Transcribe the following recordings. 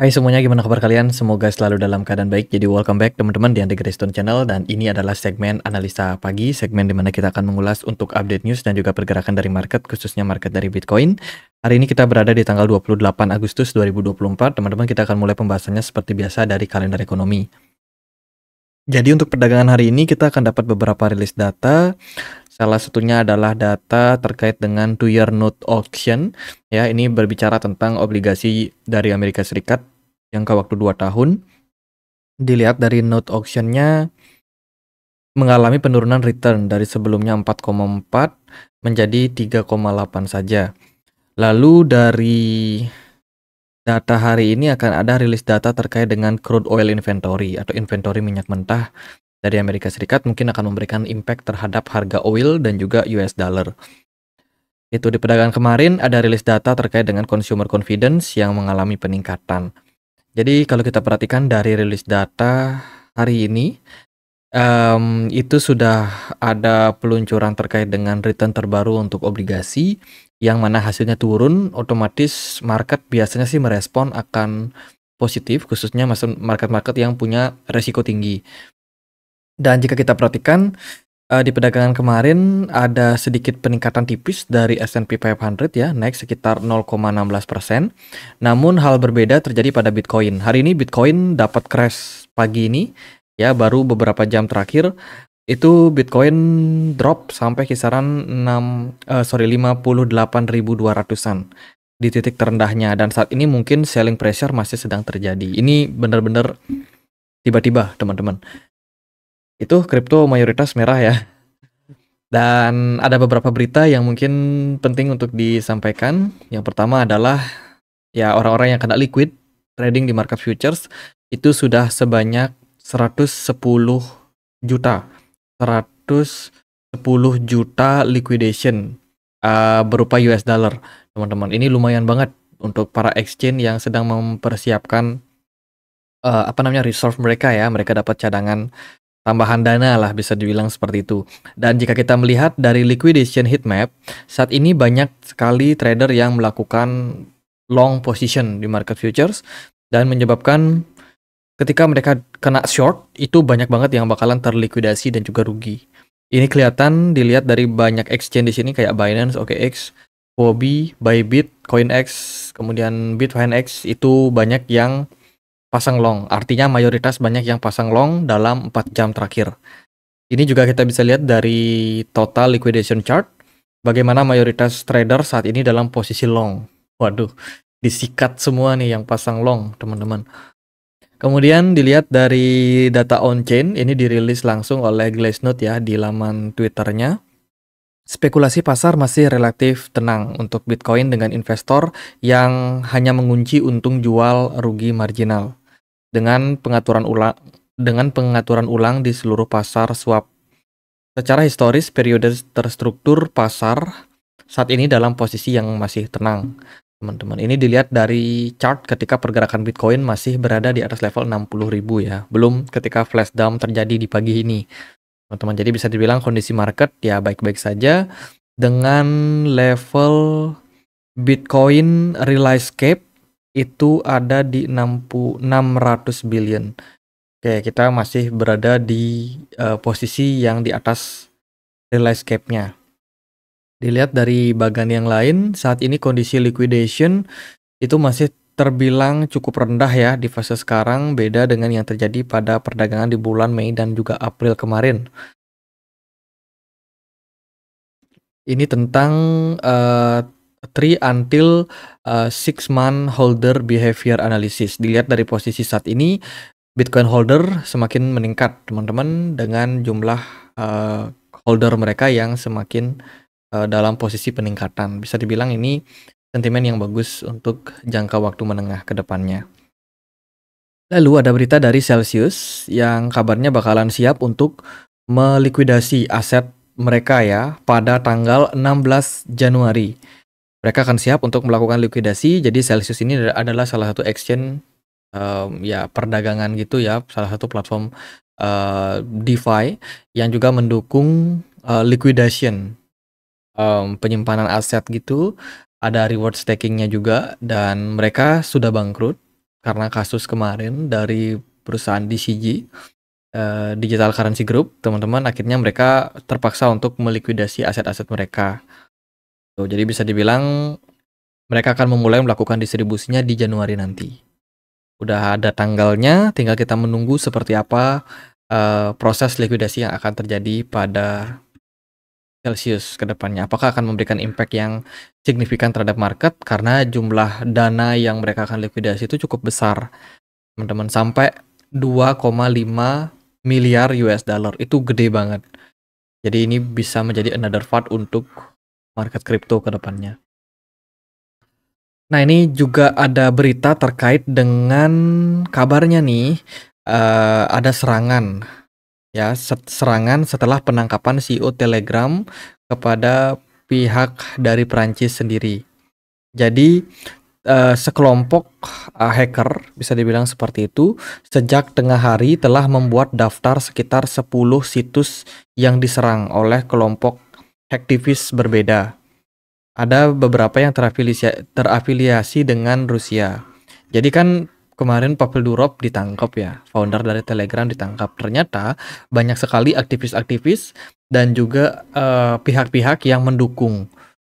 Hai semuanya, gimana kabar kalian? Semoga selalu dalam keadaan baik. Jadi welcome back teman-teman di Antigrestone Channel dan ini adalah segmen analisa pagi, segmen dimana kita akan mengulas untuk update news dan juga pergerakan dari market, khususnya market dari Bitcoin. Hari ini kita berada di tanggal 28 Agustus 2024. Teman-teman, kita akan mulai pembahasannya seperti biasa dari kalender ekonomi. Jadi untuk perdagangan hari ini kita akan dapat beberapa rilis data. Salah satunya adalah data terkait dengan two year note auction. Ya, ini berbicara tentang obligasi dari Amerika Serikat yang waktu 2 tahun. Dilihat dari note auctionnya mengalami penurunan return dari sebelumnya 4,4 menjadi 3,8 saja. Lalu dari Data hari ini akan ada rilis data terkait dengan crude oil inventory atau inventory minyak mentah dari Amerika Serikat mungkin akan memberikan impact terhadap harga oil dan juga US dollar. Itu di perdagangan kemarin ada rilis data terkait dengan consumer confidence yang mengalami peningkatan. Jadi kalau kita perhatikan dari rilis data hari ini Um, itu sudah ada peluncuran terkait dengan return terbaru untuk obligasi yang mana hasilnya turun, otomatis market biasanya sih merespon akan positif khususnya market-market yang punya resiko tinggi. Dan jika kita perhatikan eh, di perdagangan kemarin ada sedikit peningkatan tipis dari S&P 500 ya, naik sekitar 0,16%. Namun hal berbeda terjadi pada Bitcoin. Hari ini Bitcoin dapat crash pagi ini ya baru beberapa jam terakhir itu Bitcoin drop sampai kisaran 6 uh, eh, sorry 58.200-an di titik terendahnya dan saat ini mungkin selling pressure masih sedang terjadi. Ini benar-benar tiba-tiba, teman-teman. Itu kripto mayoritas merah ya. Dan ada beberapa berita yang mungkin penting untuk disampaikan. Yang pertama adalah ya orang-orang yang kena liquid trading di market futures itu sudah sebanyak 110 juta. 110 juta liquidation uh, berupa US dollar, teman-teman. Ini lumayan banget untuk para exchange yang sedang mempersiapkan uh, apa namanya reserve mereka ya. Mereka dapat cadangan tambahan dana lah bisa dibilang seperti itu. Dan jika kita melihat dari liquidation heatmap, saat ini banyak sekali trader yang melakukan long position di market futures dan menyebabkan ketika mereka kena short itu banyak banget yang bakalan terlikuidasi dan juga rugi. Ini kelihatan dilihat dari banyak exchange di sini kayak Binance, OKX, Huobi, Bybit, CoinX, kemudian Bitfinex itu banyak yang pasang long. Artinya mayoritas banyak yang pasang long dalam 4 jam terakhir. Ini juga kita bisa lihat dari total liquidation chart bagaimana mayoritas trader saat ini dalam posisi long. Waduh, disikat semua nih yang pasang long, teman-teman. Kemudian dilihat dari data on-chain, ini dirilis langsung oleh Glassnode ya di laman Twitternya. Spekulasi pasar masih relatif tenang untuk Bitcoin dengan investor yang hanya mengunci untung jual rugi marginal dengan pengaturan ulang dengan pengaturan ulang di seluruh pasar swap. Secara historis periode terstruktur pasar saat ini dalam posisi yang masih tenang teman-teman. Ini dilihat dari chart ketika pergerakan Bitcoin masih berada di atas level 60.000 ya. Belum ketika flash dump terjadi di pagi ini. Teman-teman, jadi bisa dibilang kondisi market ya baik-baik saja dengan level Bitcoin realize cap itu ada di 60, 600 billion. Oke, kita masih berada di uh, posisi yang di atas realize cap-nya. Dilihat dari bagan yang lain, saat ini kondisi liquidation itu masih terbilang cukup rendah ya di fase sekarang beda dengan yang terjadi pada perdagangan di bulan Mei dan juga April kemarin. Ini tentang uh, three until uh, six month holder behavior analysis. Dilihat dari posisi saat ini Bitcoin holder semakin meningkat, teman-teman, dengan jumlah uh, holder mereka yang semakin Eh, dalam posisi peningkatan. Bisa dibilang ini sentimen yang bagus untuk jangka waktu menengah ke depannya. Lalu ada berita dari Celsius yang kabarnya bakalan siap untuk melikuidasi aset mereka ya pada tanggal 16 Januari. Mereka akan siap untuk melakukan likuidasi. Jadi Celsius ini adalah salah satu exchange um, ya perdagangan gitu ya, salah satu platform uh, DeFi yang juga mendukung uh, liquidation um, penyimpanan aset gitu, ada reward stakingnya juga dan mereka sudah bangkrut karena kasus kemarin dari perusahaan DCG uh, eh, Digital Currency Group, teman-teman akhirnya mereka terpaksa untuk melikuidasi aset-aset mereka. Tuh, jadi bisa dibilang mereka akan memulai melakukan distribusinya di Januari nanti. Udah ada tanggalnya, tinggal kita menunggu seperti apa uh, proses likuidasi yang akan terjadi pada Celsius ke depannya? Apakah akan memberikan impact yang signifikan terhadap market karena jumlah dana yang mereka akan likuidasi itu cukup besar, teman-teman sampai 2,5 miliar US dollar itu gede banget. Jadi ini bisa menjadi another fat untuk market kripto ke depannya. Nah ini juga ada berita terkait dengan kabarnya nih uh, ada serangan ya serangan setelah penangkapan CEO Telegram kepada pihak dari Perancis sendiri. Jadi uh, sekelompok uh, hacker bisa dibilang seperti itu sejak tengah hari telah membuat daftar sekitar 10 situs yang diserang oleh kelompok aktivis berbeda. Ada beberapa yang terafiliasi, terafiliasi dengan Rusia. Jadi kan kemarin Pavel Durov ditangkap ya, founder dari Telegram ditangkap. Ternyata banyak sekali aktivis-aktivis dan juga eh, pihak-pihak uh, yang mendukung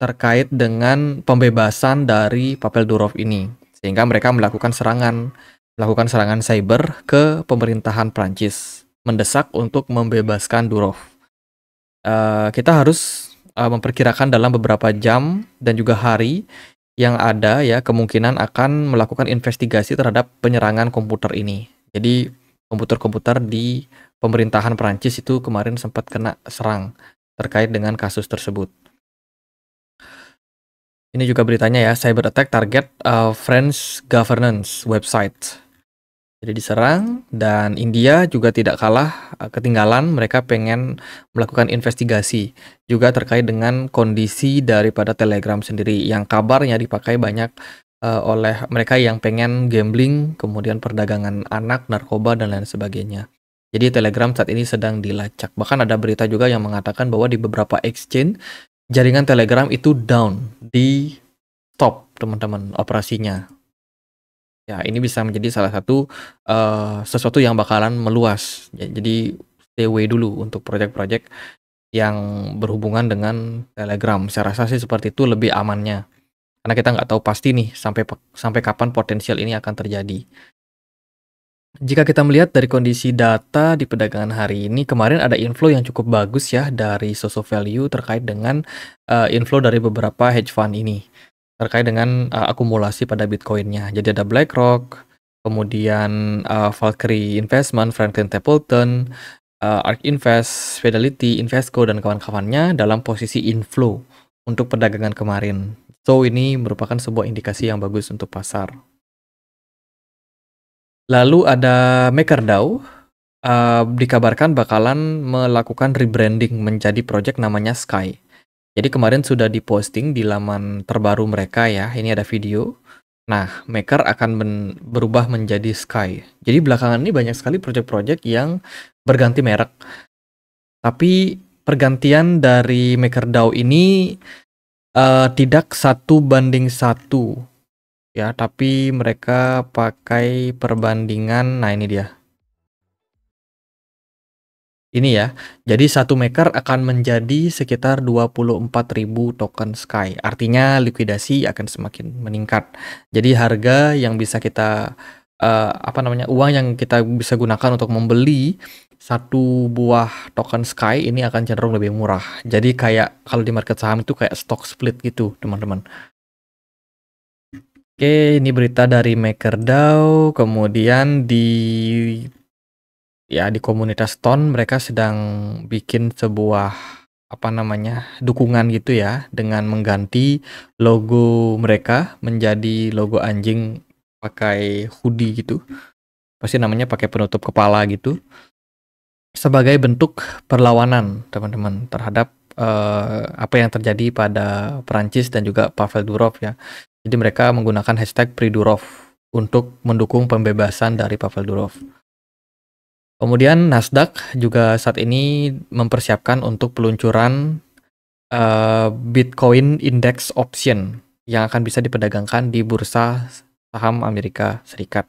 terkait dengan pembebasan dari Pavel Durov ini. Sehingga mereka melakukan serangan, melakukan serangan cyber ke pemerintahan Prancis, mendesak untuk membebaskan Durov. Uh, kita harus uh, memperkirakan dalam beberapa jam dan juga hari yang ada ya kemungkinan akan melakukan investigasi terhadap penyerangan komputer ini. Jadi komputer-komputer di pemerintahan Perancis itu kemarin sempat kena serang terkait dengan kasus tersebut. Ini juga beritanya ya, cyber attack target uh, French governance website. Jadi diserang dan India juga tidak kalah eh, ketinggalan mereka pengen melakukan investigasi juga terkait dengan kondisi daripada Telegram sendiri yang kabarnya dipakai banyak uh, oleh mereka yang pengen gambling, kemudian perdagangan anak, narkoba dan lain sebagainya. Jadi Telegram saat ini sedang dilacak. Bahkan ada berita juga yang mengatakan bahwa di beberapa exchange jaringan Telegram itu down, di stop teman-teman operasinya Ya, ini bisa menjadi salah satu uh, sesuatu yang bakalan meluas. Ya, jadi stay away dulu untuk project-project yang berhubungan dengan Telegram. Saya rasa sih seperti itu lebih amannya. Karena kita nggak tahu pasti nih sampai sampai kapan potensial ini akan terjadi. Jika kita melihat dari kondisi data di perdagangan hari ini, kemarin ada inflow yang cukup bagus ya dari Soso Value terkait dengan uh, inflow dari beberapa hedge fund ini terkait dengan uh, akumulasi pada Bitcoinnya. Jadi ada BlackRock, kemudian uh, Valkyrie Investment, Franklin Templeton, uh, eh, ARK Invest, Fidelity, Invesco, dan kawan-kawannya dalam posisi inflow untuk perdagangan kemarin. So ini merupakan sebuah indikasi yang bagus untuk pasar. Lalu ada MakerDAO, uh, dikabarkan bakalan melakukan rebranding menjadi project namanya Sky. Jadi kemarin sudah diposting di laman terbaru mereka ya. Ini ada video. Nah, Maker akan men berubah menjadi Sky. Jadi belakangan ini banyak sekali project-project yang berganti merek. Tapi pergantian dari MakerDAO ini uh, tidak satu banding satu ya, tapi mereka pakai perbandingan. Nah, ini dia ini ya. Jadi satu maker akan menjadi sekitar 24.000 token Sky. Artinya likuidasi akan semakin meningkat. Jadi harga yang bisa kita uh, apa namanya? uang yang kita bisa gunakan untuk membeli satu buah token Sky ini akan cenderung lebih murah. Jadi kayak kalau di market saham itu kayak stock split gitu, teman-teman. Oke, ini berita dari MakerDAO. Kemudian di ya di komunitas Ton mereka sedang bikin sebuah apa namanya dukungan gitu ya dengan mengganti logo mereka menjadi logo anjing pakai hoodie gitu pasti namanya pakai penutup kepala gitu sebagai bentuk perlawanan teman-teman terhadap uh, apa yang terjadi pada Perancis dan juga Pavel Durov ya jadi mereka menggunakan hashtag Pridurov untuk mendukung pembebasan dari Pavel Durov. Kemudian Nasdaq juga saat ini mempersiapkan untuk peluncuran uh, Bitcoin Index Option yang akan bisa diperdagangkan di bursa saham Amerika Serikat,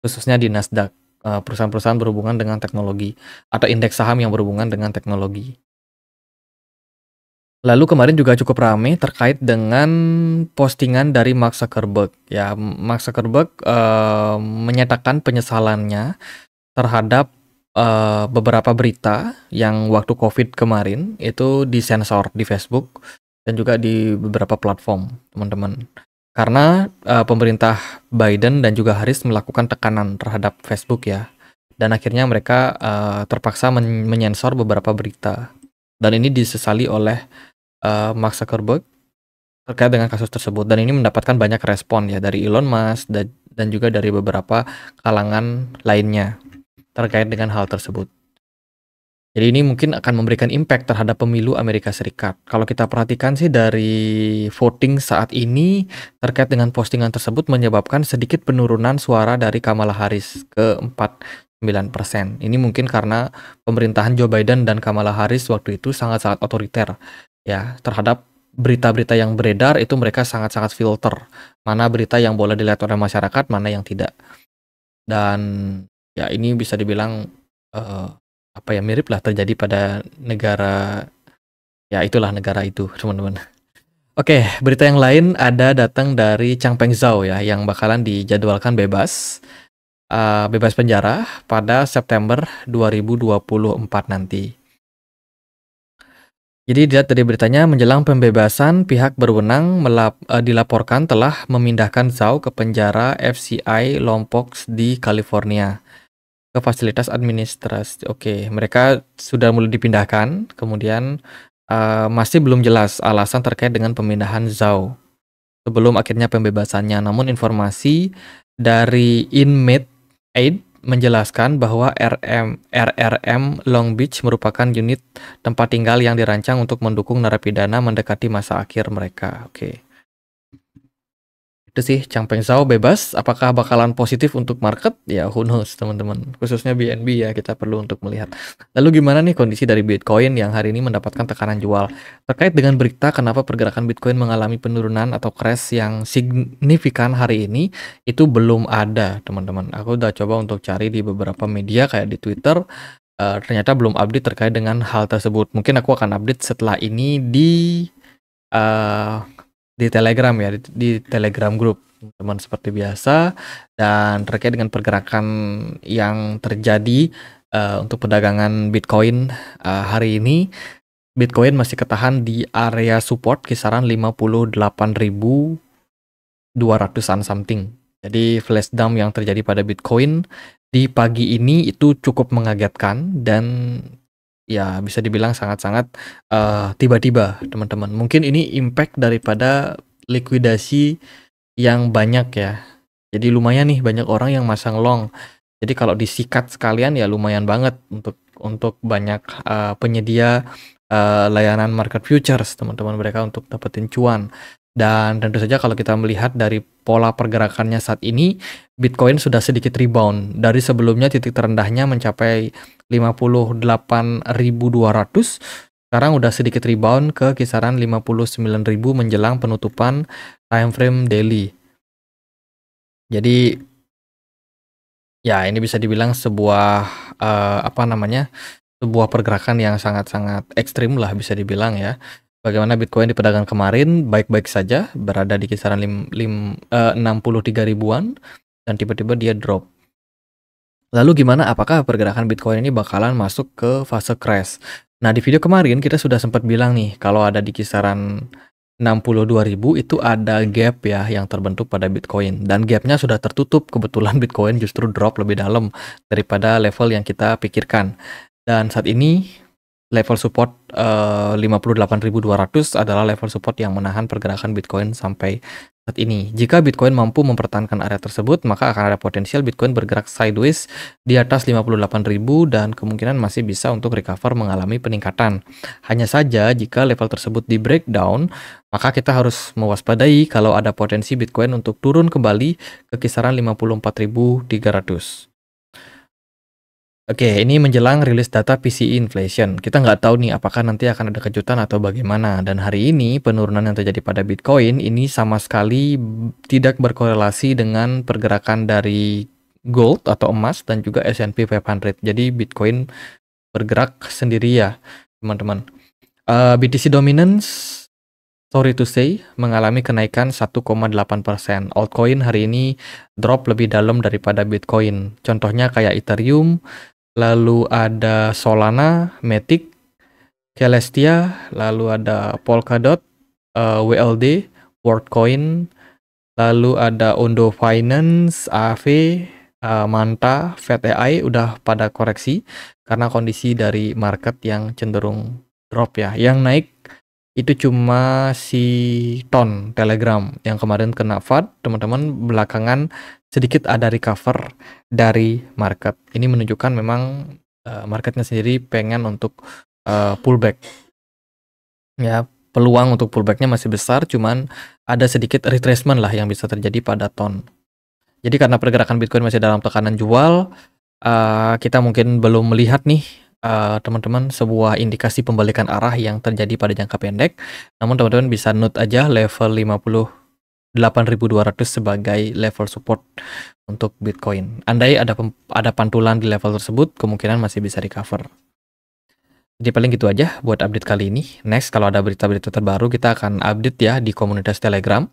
khususnya di Nasdaq, eh, perusahaan-perusahaan berhubungan dengan teknologi atau indeks saham yang berhubungan dengan teknologi. Lalu kemarin juga cukup ramai terkait dengan postingan dari Mark Zuckerberg. Ya, Mark Zuckerberg uh, menyatakan penyesalannya terhadap Eh, beberapa berita yang waktu COVID kemarin itu disensor di Facebook dan juga di beberapa platform, teman-teman. Karena uh, pemerintah Biden dan juga Harris melakukan tekanan terhadap Facebook ya. Dan akhirnya mereka uh, terpaksa men menyensor beberapa berita. Dan ini disesali oleh uh, Mark Zuckerberg terkait dengan kasus tersebut dan ini mendapatkan banyak respon ya dari Elon Musk dan, dan juga dari beberapa kalangan lainnya terkait dengan hal tersebut. Jadi ini mungkin akan memberikan impact terhadap pemilu Amerika Serikat. Kalau kita perhatikan sih dari voting saat ini terkait dengan postingan tersebut menyebabkan sedikit penurunan suara dari Kamala Harris ke 49%. Ini mungkin karena pemerintahan Joe Biden dan Kamala Harris waktu itu sangat-sangat otoriter ya terhadap berita-berita yang beredar itu mereka sangat-sangat filter mana berita yang boleh dilihat oleh masyarakat, mana yang tidak. Dan ya ini bisa dibilang uh, apa ya mirip lah terjadi pada negara ya itulah negara itu teman-teman. Oke, berita yang lain ada datang dari Changpeng Zhao ya yang bakalan dijadwalkan bebas uh, bebas penjara pada September 2024 nanti. Jadi dilihat dari beritanya menjelang pembebasan pihak berwenang melap, uh, dilaporkan telah memindahkan Zhao ke penjara FCI Lompox di California ke fasilitas administrasi. Oke, mereka sudah mulai dipindahkan, kemudian uh, masih belum jelas alasan terkait dengan pemindahan Zhao sebelum akhirnya pembebasannya. Namun informasi dari inmate aid menjelaskan bahwa RM RRM Long Beach merupakan unit tempat tinggal yang dirancang untuk mendukung narapidana mendekati masa akhir mereka. Oke. Okay. Sih, Changpeng Zhao bebas, apakah bakalan positif untuk market? Ya who knows teman-teman, khususnya BNB ya kita perlu untuk melihat. Lalu gimana nih kondisi dari Bitcoin yang hari ini mendapatkan tekanan jual? Terkait dengan berita kenapa pergerakan Bitcoin mengalami penurunan atau crash yang signifikan hari ini, itu belum ada teman-teman. Aku udah coba untuk cari di beberapa media kayak di Twitter, uh, ternyata belum update terkait dengan hal tersebut. Mungkin aku akan update setelah ini di... Uh, di Telegram ya di, di Telegram grup teman seperti biasa dan terkait dengan pergerakan yang terjadi uh, untuk perdagangan Bitcoin uh, hari ini Bitcoin masih ketahan di area support kisaran 58.200-an something. Jadi flash dump yang terjadi pada Bitcoin di pagi ini itu cukup mengagetkan dan ya bisa dibilang sangat-sangat uh, tiba-tiba teman-teman. Mungkin ini impact daripada likuidasi yang banyak ya. Jadi lumayan nih banyak orang yang masang long. Jadi kalau disikat sekalian ya lumayan banget untuk untuk banyak uh, penyedia uh, layanan market futures teman-teman mereka untuk dapetin cuan. Dan tentu saja kalau kita melihat dari pola pergerakannya saat ini, Bitcoin sudah sedikit rebound. Dari sebelumnya titik terendahnya mencapai 58.200, sekarang udah sedikit rebound ke kisaran 59.000 menjelang penutupan time frame daily. Jadi ya ini bisa dibilang sebuah uh, apa namanya? sebuah pergerakan yang sangat-sangat ekstrim lah bisa dibilang ya. Bagaimana Bitcoin di perdagangan kemarin baik-baik saja, berada di kisaran lim, lim, eh, uh, 63 ribuan, dan tiba-tiba dia drop. Lalu gimana apakah pergerakan Bitcoin ini bakalan masuk ke fase crash? Nah di video kemarin kita sudah sempat bilang nih, kalau ada di kisaran 62 ribu itu ada gap ya yang terbentuk pada Bitcoin dan gapnya sudah tertutup kebetulan Bitcoin justru drop lebih dalam daripada level yang kita pikirkan dan saat ini level support eh, uh, 58.200 adalah level support yang menahan pergerakan Bitcoin sampai saat ini. Jika Bitcoin mampu mempertahankan area tersebut, maka akan ada potensial Bitcoin bergerak sideways di atas 58.000 dan kemungkinan masih bisa untuk recover mengalami peningkatan. Hanya saja jika level tersebut di breakdown, maka kita harus mewaspadai kalau ada potensi Bitcoin untuk turun kembali ke kisaran 54.300. Oke, ini menjelang rilis data PCE inflation. Kita nggak tahu nih apakah nanti akan ada kejutan atau bagaimana. Dan hari ini penurunan yang terjadi pada Bitcoin ini sama sekali tidak berkorelasi dengan pergerakan dari gold atau emas dan juga S&P 500. Jadi Bitcoin bergerak sendiri ya, teman-teman. Uh, eh, BTC dominance sorry to say, mengalami kenaikan 1,8%. Altcoin hari ini drop lebih dalam daripada Bitcoin. Contohnya kayak Ethereum, lalu ada Solana, Matic, Celestia, lalu ada Polkadot, uh, eh, WLD, WorldCoin, lalu ada Ondo Finance, AV, uh, eh, Manta, VTI udah pada koreksi karena kondisi dari market yang cenderung drop ya. Yang naik itu cuma si Ton Telegram yang kemarin kena FAD, teman-teman belakangan sedikit ada recover dari market. Ini menunjukkan memang uh, marketnya sendiri pengen untuk uh, pullback. Ya, peluang untuk pullbacknya masih besar, cuman ada sedikit retracement lah yang bisa terjadi pada ton. Jadi karena pergerakan Bitcoin masih dalam tekanan jual, uh, kita mungkin belum melihat nih teman-teman uh, sebuah indikasi pembalikan arah yang terjadi pada jangka pendek. Namun teman-teman bisa note aja level 50 8.200 sebagai level support untuk Bitcoin. Andai ada ada pantulan di level tersebut, kemungkinan masih bisa recover. Jadi paling gitu aja buat update kali ini. Next, kalau ada berita-berita terbaru, kita akan update ya di komunitas Telegram.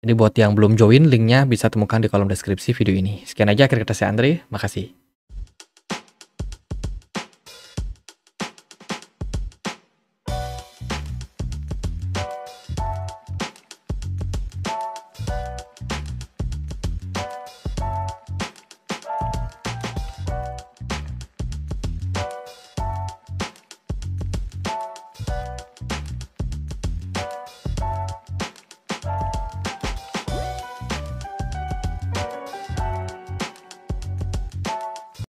Jadi buat yang belum join, linknya bisa temukan di kolom deskripsi video ini. Sekian aja, akhir kata saya Andre. Makasih.